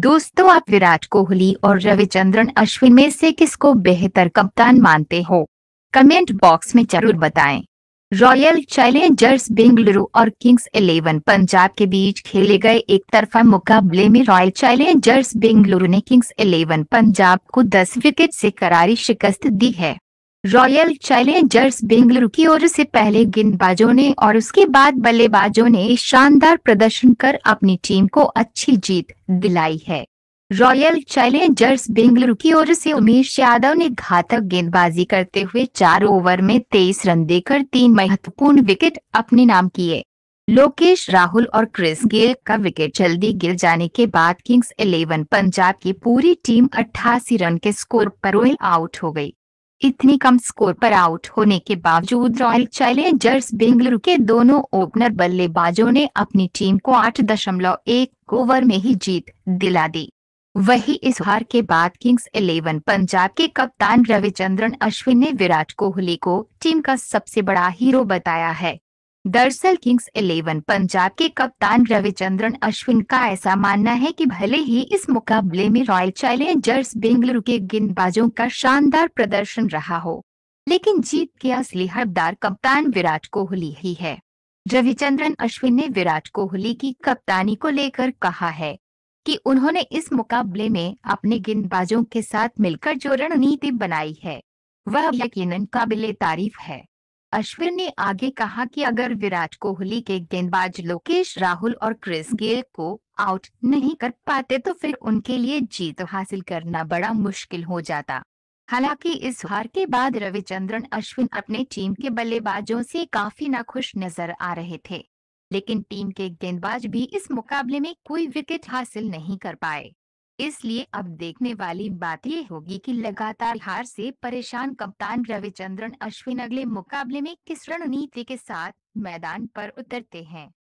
दोस्तों आप विराट कोहली और रविचंद्रन अश्विन में से किसको बेहतर कप्तान मानते हो कमेंट बॉक्स में जरूर बताएं। रॉयल चैलेंजर्स बेंगलुरु और किंग्स इलेवन पंजाब के बीच खेले गए एक तरफा मुकाबले में रॉयल चैलेंजर्स बेंगलुरु ने किंग्स इलेवन पंजाब को 10 विकेट से करारी शिकस्त दी है रॉयल चैलेंजर्स बेंगलुरु की ओर से पहले गेंदबाजों ने और उसके बाद बल्लेबाजों ने शानदार प्रदर्शन कर अपनी टीम को अच्छी जीत दिलाई है रॉयल चैलेंजर्स बेंगलुरु की ओर से उमेश यादव ने घातक गेंदबाजी करते हुए चार ओवर में तेईस रन देकर तीन महत्वपूर्ण विकेट अपने नाम किए लोकेश राहुल और क्रिस गेल का विकेट जल्दी गिर जाने के बाद किंग्स इलेवन पंजाब की पूरी टीम अट्ठासी रन के स्कोर पर आउट हो गई इतनी कम स्कोर पर आउट होने के बावजूद रॉयल चैलेंजर्स बेंगलुरु के दोनों ओपनर बल्लेबाजों ने अपनी टीम को आठ दशमलव एक ओवर में ही जीत दिला दी वही इस हार के बाद किंग्स इलेवन पंजाब के कप्तान रविचंद्रन अश्विन ने विराट कोहली को टीम का सबसे बड़ा हीरो बताया है दरअसल किंग्स इलेवन पंजाब के कप्तान रविचंद्रन अश्विन का ऐसा मानना है कि भले ही इस मुकाबले में रॉयल चैलेंजर्स बेंगलुरु के गेंदबाजों का शानदार प्रदर्शन रहा हो लेकिन जीत के असली हकदार कप्तान विराट कोहली ही है रविचंद्रन अश्विन ने विराट कोहली की कप्तानी को लेकर कहा है कि उन्होंने इस मुकाबले में अपने गेंदबाजों के साथ मिलकर जो रणनीति बनाई है वह यकीन काबिल तारीफ है अश्विन ने आगे कहा कि अगर विराट कोहली के गेंदबाज लोकेश राहुल और क्रिस गेल को आउट नहीं कर पाते तो फिर उनके लिए जीत हासिल करना बड़ा मुश्किल हो जाता हालांकि इस हार के बाद रविचंद्रन अश्विन अपने टीम के बल्लेबाजों से काफी नाखुश नजर आ रहे थे लेकिन टीम के गेंदबाज भी इस मुकाबले में कोई विकेट हासिल नहीं कर पाए इसलिए अब देखने वाली बात ये होगी कि लगातार हार से परेशान कप्तान रविचंद्रन अश्विन अगले मुकाबले में किस रणनीति के साथ मैदान पर उतरते हैं